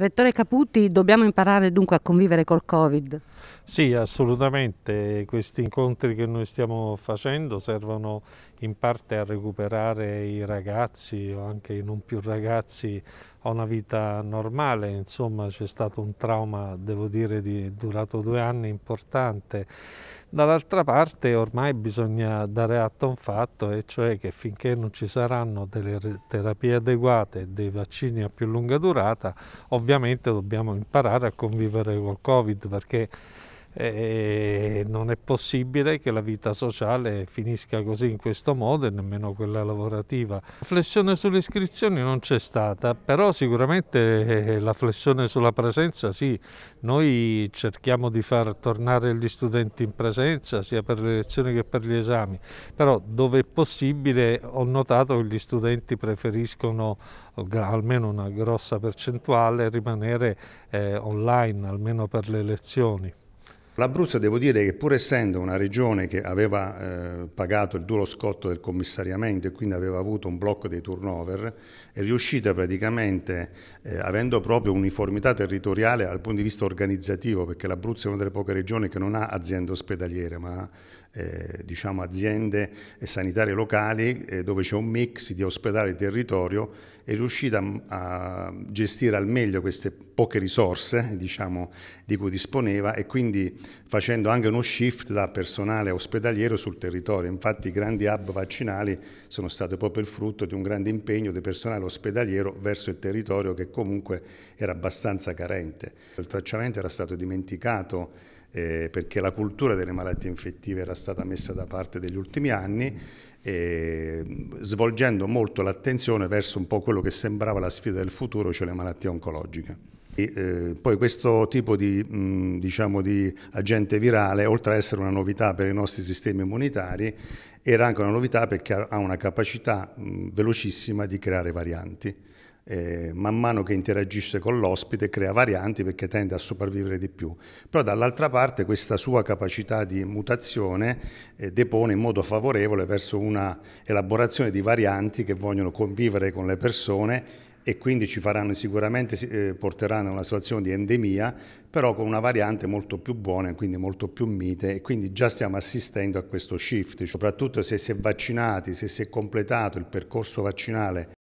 Rettore Caputi, dobbiamo imparare dunque a convivere col Covid? Sì, assolutamente. Questi incontri che noi stiamo facendo servono in parte a recuperare i ragazzi o anche i non più ragazzi a una vita normale. Insomma, c'è stato un trauma, devo dire, di, durato due anni importante. Dall'altra parte ormai bisogna dare atto a un fatto, e cioè che finché non ci saranno delle terapie adeguate e dei vaccini a più lunga durata, ovviamente ovviamente dobbiamo imparare a convivere col Covid perché e non è possibile che la vita sociale finisca così in questo modo e nemmeno quella lavorativa. Flessione sulle iscrizioni non c'è stata, però sicuramente eh, la flessione sulla presenza sì, noi cerchiamo di far tornare gli studenti in presenza sia per le lezioni che per gli esami, però dove è possibile ho notato che gli studenti preferiscono almeno una grossa percentuale rimanere eh, online almeno per le lezioni. L'Abruzzo devo dire che pur essendo una regione che aveva eh, pagato il duro scotto del commissariamento e quindi aveva avuto un blocco dei turnover, è riuscita praticamente, eh, avendo proprio uniformità territoriale dal punto di vista organizzativo, perché l'Abruzzo è una delle poche regioni che non ha aziende ospedaliere, ma eh, diciamo aziende sanitarie locali eh, dove c'è un mix di ospedale e territorio è riuscita mm, a gestire al meglio queste poche risorse diciamo, di cui disponeva e quindi facendo anche uno shift da personale ospedaliero sul territorio. Infatti i grandi hub vaccinali sono stati proprio il frutto di un grande impegno del personale ospedaliero verso il territorio che comunque era abbastanza carente. Il tracciamento era stato dimenticato eh, perché la cultura delle malattie infettive era stata messa da parte negli ultimi anni, eh, svolgendo molto l'attenzione verso un po' quello che sembrava la sfida del futuro, cioè le malattie oncologiche. E, eh, poi questo tipo di, mh, diciamo di, agente virale, oltre a essere una novità per i nostri sistemi immunitari, era anche una novità perché ha una capacità mh, velocissima di creare varianti eh, man mano che interagisce con l'ospite crea varianti perché tende a sopravvivere di più. Però dall'altra parte questa sua capacità di mutazione eh, depone in modo favorevole verso una elaborazione di varianti che vogliono convivere con le persone e quindi ci faranno sicuramente, eh, porteranno a una situazione di endemia, però con una variante molto più buona e quindi molto più mite e quindi già stiamo assistendo a questo shift, soprattutto se si è vaccinati, se si è completato il percorso vaccinale